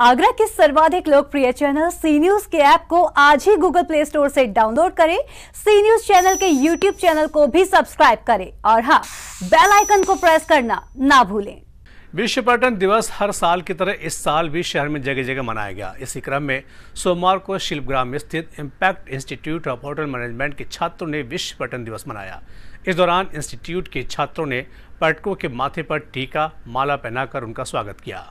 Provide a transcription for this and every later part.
आगरा के सर्वाधिक लोकप्रिय चैनल सी न्यूज के ऐप को आज ही गूगल प्ले स्टोर से डाउनलोड करें सी न्यूज चैनल के यूट्यूब चैनल को भी सब्सक्राइब करें और हाँ बेल आइकन को प्रेस करना ना भूलें विश्व पर्यटन दिवस हर साल की तरह इस साल भी शहर में जगह जगह मनाया गया इसी क्रम में सोमवार को शिल्पग्राम स्थित impact institute of hotel management के छात्रों ने विश्व पर्यटन दिवस मनाया इस दौरान इंस्टीट्यूट के छात्रों ने पर्यटकों के माथे पर टीका माला पहनाकर उनका स्वागत किया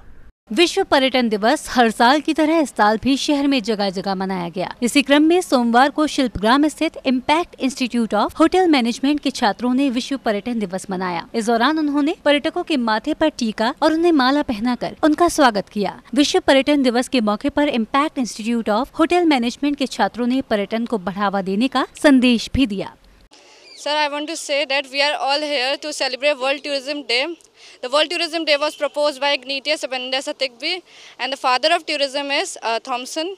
विश्व पर्यटन दिवस हर साल की तरह इस साल भी शहर में जगह जगह मनाया गया इसी क्रम में सोमवार को शिल्पग्राम स्थित impact institute of hotel management के छात्रों ने विश्व पर्यटन दिवस मनाया इस दौरान उन्होंने पर्यटकों के माथे पर टीका और उन्हें माला पहनाकर उनका स्वागत किया विश्व पर्यटन दिवस के मौके आरोप impact institute of hotel management के छात्रों ने पर्यटन को बढ़ावा देने का संदेश भी दिया sir I want to set we are all here to celebrate world tourism day The World Tourism Day was proposed by Ignatius Abinda and the father of tourism is uh, Thompson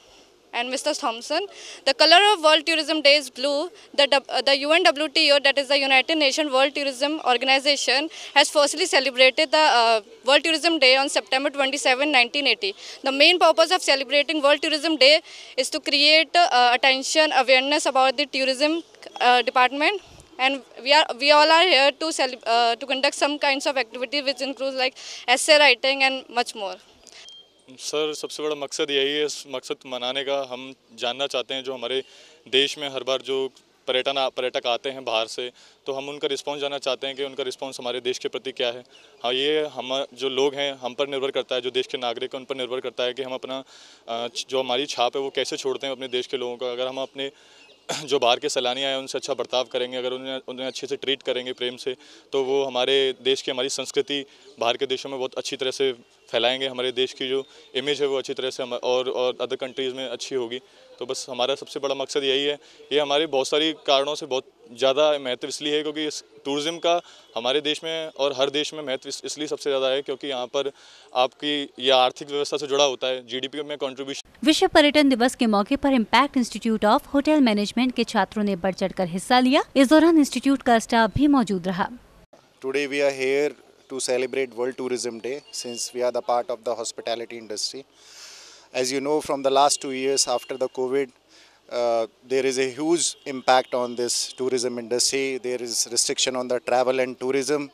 and Mr. Thompson. The color of World Tourism Day is blue. The, uh, the UNWTO, that is the United Nations World Tourism Organization, has firstly celebrated the uh, World Tourism Day on September 27, 1980. The main purpose of celebrating World Tourism Day is to create uh, attention, awareness about the tourism uh, department and we are we all are here to uh, to conduct some kinds of activity which includes like essay writing and much more. Sir सबसे बड़ा मकसद यही है इस मकसद मनाने का हम जानना चाहते हैं जो हमारे देश में हर बार जो पर्यटन पर्यटक आते हैं बाहर से तो हम उनका रिस्पांस जानना चाहते हैं कि उनका रिस्पांस हमारे देश के प्रति क्या है हाँ ये हम जो लोग हैं हम पर निर्भर करता है जो देश के नागरिक हैं उन पर निर्भर करता है कि हम अपना जो हमारी छाप है वो कैसे छोड़ते हैं अपने देश के लोगों का अगर हम अपने जो बाहर के सैलानी आए उनसे अच्छा बर्ताव करेंगे अगर उन्हें उन्हें अच्छे से ट्रीट करेंगे प्रेम से तो वो हमारे देश की हमारी संस्कृति बाहर के देशों में बहुत अच्छी तरह से फैलाएंगे हमारे देश की जो इमेज है वो अच्छी तरह से और और अदर कंट्रीज़ में अच्छी होगी तो बस हमारा सबसे बड़ा मकसद यही है ये हमारे बहुत सारी कारणों से बहुत ज़्यादा महत्व इसलिए है क्योंकि इस टूरिज़्म का हमारे देश में और हर देश में महत्व इसलिए सबसे ज़्यादा है क्योंकि यहाँ पर आपकी यह आर्थिक व्यवस्था से जुड़ा होता है जी में कॉन्ट्रीब्यूशन विश्व पर्यटन दिवस के मौके पर impact institute of hotel management के छात्रों ने बढ़ चढ़ हिस्सा लिया इस दौरान इंस्टीट्यूट का स्टाफ भी मौजूद रहा today we are here to celebrate World Tourism Day since we are the part of the hospitality industry. As you know, from the last two years after the COVID, uh, there is a huge impact on this tourism industry. There is restriction on the travel and tourism.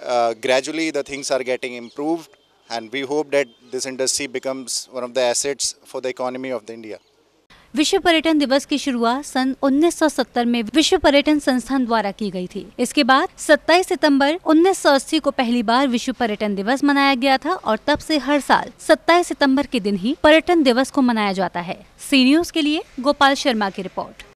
Uh, gradually, the things are getting improved, and we hope that this industry becomes one of the assets for the economy of the India. विश्व पर्यटन दिवस की शुरुआत सन 1970 में विश्व पर्यटन संस्थान द्वारा की गई थी इसके बाद 27 सितंबर 1980 को पहली बार विश्व पर्यटन दिवस मनाया गया था और तब से हर साल 27 सितंबर के दिन ही पर्यटन दिवस को मनाया जाता है सी न्यूज के लिए गोपाल शर्मा की रिपोर्ट